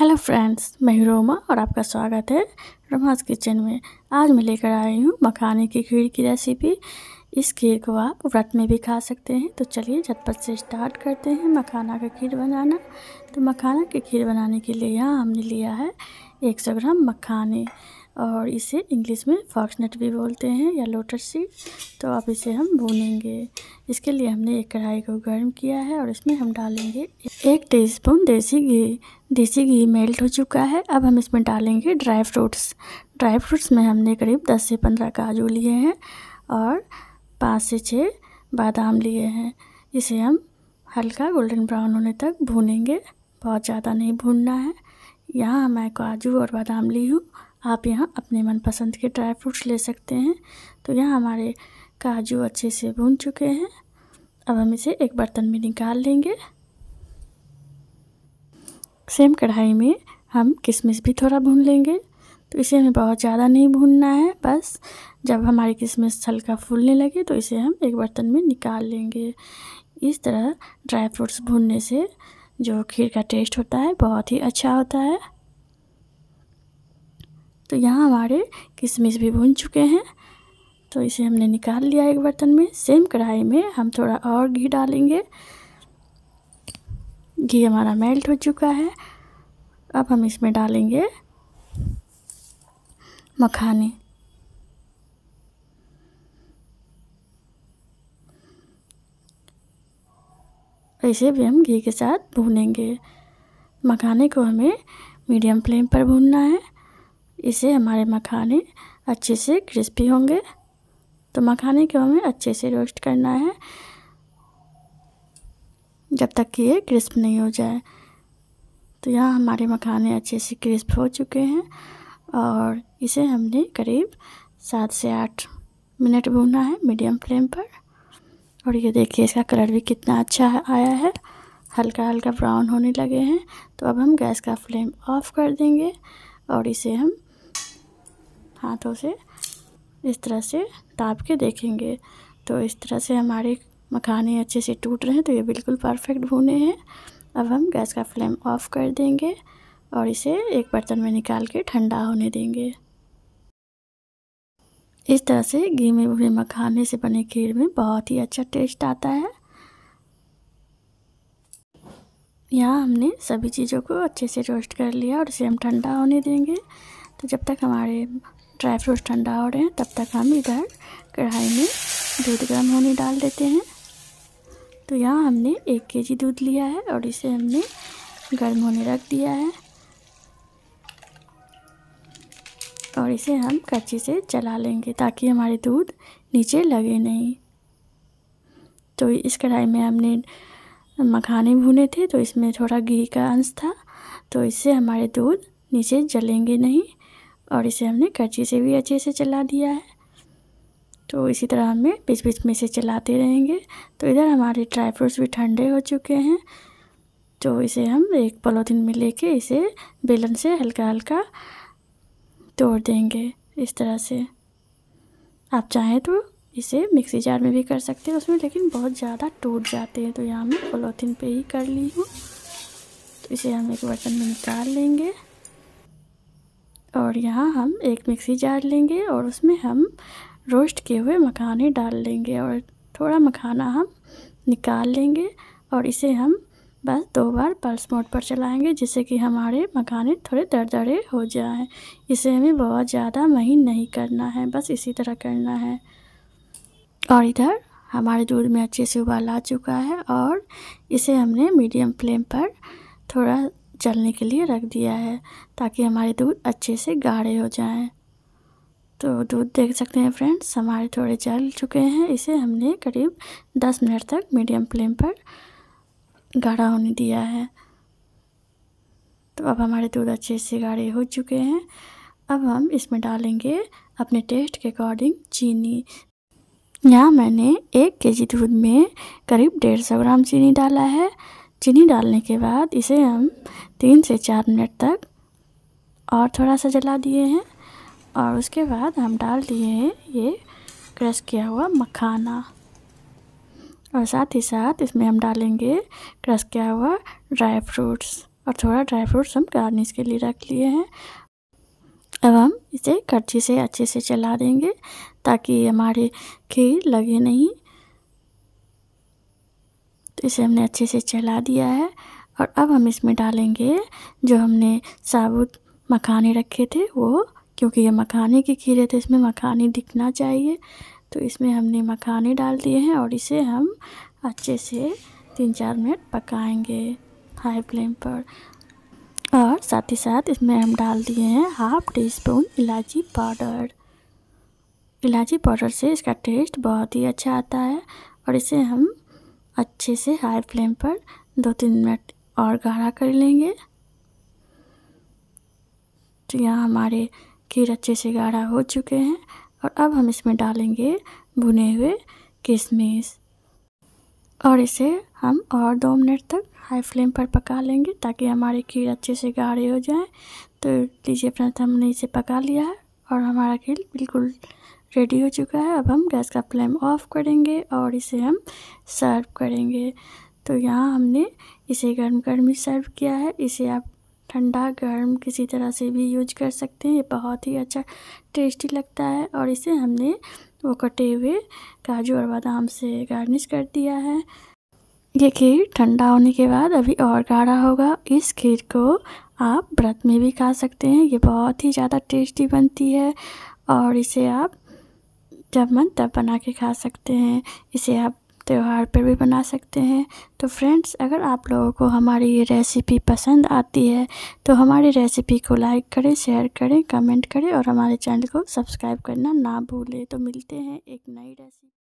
hello friends मैं रोमा और आपका स्वागत है रोमाज किचन में आज मैं लेकर आई हूँ मखाने की खीर की रेसिपी इस खीर को आप व्रत में भी खा सकते हैं तो चलिए झटपट से स्टार्ट करते हैं मखाना का खीर बनाना तो मखाना की खीर बनाने के लिए यहाँ हमने लिया है 100 ग्राम मखाने और इसे इंग्लिश में फॉक्सनट भी बोलते हैं या लोटस सीड तो अब इसे हम भूनेंगे इसके लिए हमने एक कढ़ाई को गर्म किया है और इसमें हम डालेंगे एक टीस्पून देसी घी देसी घी मेल्ट हो चुका है अब हम इसमें डालेंगे ड्राई फ्रूट्स ड्राई फ्रूट्स में हमने करीब दस से पंद्रह काजू लिए हैं और पाँच से छः बादाम लिए हैं इसे हम हल्का गोल्डन ब्राउन होने तक भूनेंगे बहुत ज़्यादा नहीं भूनना है यहाँ मैं काजू और बादाम ली हूँ आप यहाँ अपने मनपसंद के ड्राई फ्रूट्स ले सकते हैं तो यहाँ हमारे काजू अच्छे से भून चुके हैं अब हम इसे एक बर्तन में निकाल लेंगे सेम कढ़ाई में हम किशमिश भी थोड़ा भून लेंगे तो इसे हमें बहुत ज़्यादा नहीं भूनना है बस जब हमारी किशमिश हल्का फूलने लगे तो इसे हम एक बर्तन में निकाल लेंगे इस तरह ड्राई फ्रूट्स भूनने से जो खीर का टेस्ट होता है बहुत ही अच्छा होता है तो यहाँ हमारे किशमिश भी भून चुके हैं तो इसे हमने निकाल लिया एक बर्तन में सेम कढ़ाई में हम थोड़ा और घी डालेंगे घी हमारा मेल्ट हो चुका है अब हम इसमें डालेंगे मखाने ऐसे भी हम घी के साथ भूनेंगे मखाने को हमें मीडियम फ्लेम पर भूनना है इसे हमारे मखाने अच्छे से क्रिस्पी होंगे तो मखाने को हमें अच्छे से रोस्ट करना है जब तक कि ये क्रिस्प नहीं हो जाए तो यहाँ हमारे मखाने अच्छे से क्रिस्प हो चुके हैं और इसे हमने करीब सात से आठ मिनट भूना है मीडियम फ्लेम पर और ये देखिए इसका कलर भी कितना अच्छा आया है हल्का हल्का ब्राउन होने लगे हैं तो अब हम गैस का फ्लेम ऑफ कर देंगे और इसे हम हाथों से इस तरह से ताप के देखेंगे तो इस तरह से हमारे मखाने अच्छे से टूट रहे हैं तो ये बिल्कुल परफेक्ट भुने हैं अब हम गैस का फ्लेम ऑफ़ कर देंगे और इसे एक बर्तन में निकाल के ठंडा होने देंगे इस तरह से घी में भुने मखाने से बने खीर में बहुत ही अच्छा टेस्ट आता है यहाँ हमने सभी चीज़ों को अच्छे से रोस्ट कर लिया और इसे हम ठंडा होने देंगे तो जब तक हमारे ड्राई फ्रूट ठंडा हो रहे हैं तब तक हम इधर कढ़ाई में दूध गर्म होने डाल देते हैं तो यहाँ हमने एक के जी दूध लिया है और इसे हमने गर्म होने रख दिया है और इसे हम कच्ची से चला लेंगे ताकि हमारे दूध नीचे लगे नहीं तो इस कढ़ाई में हमने मखाने भुने थे तो इसमें थोड़ा घी का अंश था तो इससे हमारे दूध नीचे जलेंगे नहीं और इसे हमने कर्ची से भी अच्छे से चला दिया है तो इसी तरह हमें बीच बीच में इसे चलाते रहेंगे तो इधर हमारे ड्राई फ्रूट्स भी ठंडे हो चुके हैं तो इसे हम एक पॉलीथीन में लेके इसे बेलन से हल्का हल्का तोड़ देंगे इस तरह से आप चाहें तो इसे मिक्सी जार में भी कर सकते हैं उसमें लेकिन बहुत ज़्यादा टूट जाते हैं तो यहाँ मैं पॉलीथीन पे ही कर ली हूँ तो इसे हम एक बर्तन में निकाल लेंगे और यहाँ हम एक मिक्सी जार लेंगे और उसमें हम रोस्ट किए हुए मखाने डाल लेंगे और थोड़ा मखाना हम निकाल लेंगे और इसे हम बस दो बार पल्स मोड पर चलाएंगे जिससे कि हमारे मखाने थोड़े दरदरे हो जाएं इसे हमें बहुत ज़्यादा महीन नहीं करना है बस इसी तरह करना है और इधर हमारे दूध में अच्छे से उबाल आ चुका है और इसे हमने मीडियम फ्लेम पर थोड़ा जलने के लिए रख दिया है ताकि हमारे दूध अच्छे से गाढ़े हो जाएं तो दूध देख सकते हैं फ्रेंड्स हमारे थोड़े जल चुके हैं इसे हमने करीब 10 मिनट तक मीडियम फ्लेम पर गाढ़ा होने दिया है तो अब हमारे दूध अच्छे से गाढ़े हो चुके हैं अब हम इसमें डालेंगे अपने टेस्ट के अकॉर्डिंग चीनी यहाँ मैंने एक केजी दूध में करीब डेढ़ सौ ग्राम चीनी डाला है चीनी डालने के बाद इसे हम तीन से चार मिनट तक और थोड़ा सा जला दिए हैं और उसके बाद हम डाल दिए हैं ये क्रश किया हुआ मखाना और साथ ही साथ इसमें हम डालेंगे क्रश किया हुआ ड्राई फ्रूट्स और थोड़ा ड्राई फ्रूट्स हम गार्निश के लिए रख लिए हैं अब हम इसे कच्ची से अच्छे से चला देंगे ताकि हमारे खीर लगे नहीं तो इसे हमने अच्छे से चला दिया है और अब हम इसमें डालेंगे जो हमने साबुत मखाने रखे थे वो क्योंकि ये मखाने के खीरे थे इसमें मखाने दिखना चाहिए तो इसमें हमने मखाने डाल दिए हैं और इसे हम अच्छे से तीन चार मिनट पकाएंगे हाई फ्लेम पर और साथ ही साथ इसमें हम डाल दिए हैं हाफ टी स्पून इलायची पाउडर इलायची पाउडर से इसका टेस्ट बहुत ही अच्छा आता है और इसे हम अच्छे से हाई फ्लेम पर दो तीन मिनट और गाढ़ा कर लेंगे तो यहाँ हमारे खीर अच्छे से गाढ़ा हो चुके हैं और अब हम इसमें डालेंगे भुने हुए किशमिश और इसे हम और दो मिनट तक हाई फ्लेम पर पका लेंगे ताकि हमारे खीर अच्छे से गाढ़े हो जाए तो लीजिए फ्रेंड्स हमने इसे पका लिया है और हमारा खीर बिल्कुल रेडी हो चुका है अब हम गैस का फ्लेम ऑफ करेंगे और इसे हम सर्व करेंगे तो यहाँ हमने इसे गर्म गर्म ही सर्व किया है इसे आप ठंडा गर्म किसी तरह से भी यूज कर सकते हैं ये बहुत ही अच्छा टेस्टी लगता है और इसे हमने वो कटे हुए काजू और बादाम से गार्निश कर दिया है ये खीर ठंडा होने के बाद अभी और गाढ़ा होगा इस खीर को आप व्रत में भी खा सकते हैं ये बहुत ही ज़्यादा टेस्टी बनती है और इसे आप जब मन तब बना के खा सकते हैं इसे आप त्यौहार पर भी बना सकते हैं तो फ्रेंड्स अगर आप लोगों को हमारी ये रेसिपी पसंद आती है तो हमारी रेसिपी को लाइक करें शेयर करें कमेंट करें और हमारे चैनल को सब्सक्राइब करना ना भूलें तो मिलते हैं एक नई रेसिपी